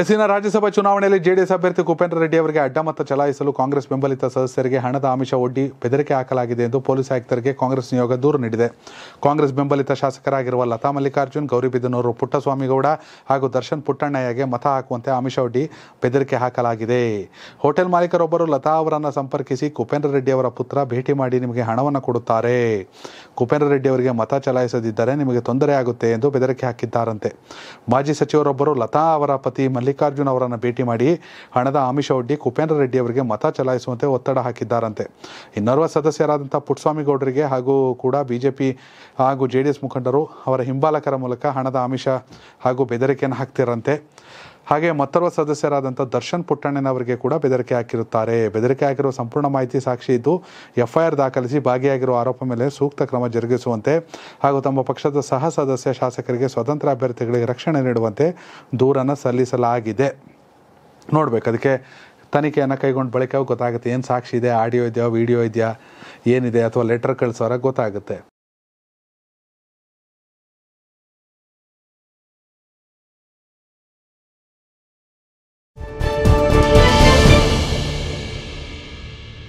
ಎಸ್ಸಿನ ರಾಜ್ಯಸಭಾ ಚುನಾವಣೆಯಲ್ಲಿ ಜೆಡಿಎಸ್ ಅಭ್ಯರ್ಥಿ ಕುಪೇಂದ್ರ ರೆಡ್ಡಿ ಅವರಿಗೆ ಅಡ್ಡಮತ ಚಲಾಯಿಸಲು ಕಾಂಗ್ರೆಸ್ ಬೆಂಬಲಿತ ಸದಸ್ಯರಿಗೆ ಹಣದ ಆಮಿಷ ಒಡ್ಡಿ ಬೆದರಿಕೆ ಹಾಕಲಾಗಿದೆ ಎಂದು ಪೊಲೀಸ್ ಆಯುಕ್ತರಿಗೆ ಕಾಂಗ್ರೆಸ್ ನಿಯೋಗ ದೂರು ನೀಡಿದೆ ಕಾಂಗ್ರೆಸ್ ಬೆಂಬಲಿತ ಶಾಸಕರಾಗಿರುವ ಲತಾ ಮಲ್ಲಿಕಾರ್ಜುನ್ ಗೌರಿಬಿದನೂರು ಪುಟ್ಟಸ್ವಾಮಿಗೌಡ ಹಾಗೂ ದರ್ಶನ್ ಪುಟ್ಟಣ್ಣಯ್ಯಗೆ ಮತ ಹಾಕುವಂತೆ ಆಮಿಷ ಒಡ್ಡಿ ಬೆದರಿಕೆ ಹಾಕಲಾಗಿದೆ ಹೋಟೆಲ್ ಮಾಲೀಕರೊಬ್ಬರು ಲತಾ ಅವರನ್ನು ಸಂಪರ್ಕಿಸಿ ಕುಪೇಂದ್ರ ರೆಡ್ಡಿ ಅವರ ಪುತ್ರ ಭೇಟಿ ಮಾಡಿ ನಿಮಗೆ ಹಣವನ್ನು ಕೊಡುತ್ತಾರೆ ಕುಪೇಂದ್ರ ರೆಡ್ಡಿ ಅವರಿಗೆ ಮತ ಚಲಾಯಿಸದಿದ್ದರೆ ನಿಮಗೆ ತೊಂದರೆ ಆಗುತ್ತೆ ಎಂದು ಬೆದರಿಕೆ ಹಾಕಿದ್ದಾರಂತೆ ಮಾಜಿ ಸಚಿವರೊಬ್ಬರು ಲತಾ ಅವರ ಪತಿ ಮಲ್ಲಿಕಾರ್ಜುನ್ ಅವರನ್ನು ಭೇಟಿ ಮಾಡಿ ಹಣದ ಆಮಿಷ ಒಡ್ಡಿ ಕುಪೇಂದ್ರ ರೆಡ್ಡಿ ಅವರಿಗೆ ಮತ ಚಲಾಯಿಸುವಂತೆ ಒತ್ತಡ ಹಾಕಿದ್ದಾರಂತೆ ಇನ್ನೋರ್ವ ಸದಸ್ಯರಾದಂಥ ಪುಟ್ಸ್ವಾಮಿಗೌಡರಿಗೆ ಹಾಗೂ ಕೂಡ ಬಿಜೆಪಿ ಹಾಗೂ ಜೆ ಡಿ ಎಸ್ ಮುಖಂಡರು ಅವರ ಹಿಂಬಾಲಕರ ಮೂಲಕ ಹಣದ ಆಮಿಷ ಹಾಗೂ ಬೆದರಿಕೆಯನ್ನು ಹಾಕ್ತಿರಂತೆ ಹಾಗೆ ಮತ್ತರ್ವ ಸದಸ್ಯರಾದಂಥ ದರ್ಶನ್ ಪುಟ್ಟಣ್ಣನವರಿಗೆ ಕೂಡ ಬೆದರಿಕೆ ಹಾಕಿರುತ್ತಾರೆ ಬೆದರಿಕೆ ಹಾಕಿರುವ ಸಂಪೂರ್ಣ ಮಾಹಿತಿ ಸಾಕ್ಷಿ ಇದ್ದು ಎಫ್ಐಆರ್ ದಾಖಲಿಸಿ ಭಾಗಿಯಾಗಿರುವ ಆರೋಪ ಮೇಲೆ ಸೂಕ್ತ ಕ್ರಮ ಜರುಗಿಸುವಂತೆ ಹಾಗೂ ತಮ್ಮ ಪಕ್ಷದ ಸಹ ಸದಸ್ಯ ಶಾಸಕರಿಗೆ ಸ್ವತಂತ್ರ ಅಭ್ಯರ್ಥಿಗಳಿಗೆ ರಕ್ಷಣೆ ನೀಡುವಂತೆ ದೂರನ್ನು ಸಲ್ಲಿಸಲಾಗಿದೆ ನೋಡ್ಬೇಕು ಅದಕ್ಕೆ ತನಿಖೆಯನ್ನು ಕೈಗೊಂಡ ಬಳಿಕ ಗೊತ್ತಾಗುತ್ತೆ ಏನು ಸಾಕ್ಷಿ ಇದೆ ಆಡಿಯೋ ಇದೆಯಾ ವಿಡಿಯೋ ಇದೆಯಾ ಏನಿದೆ ಅಥವಾ ಲೆಟರ್ ಕಳಿಸೋರ ಗೊತ್ತಾಗುತ್ತೆ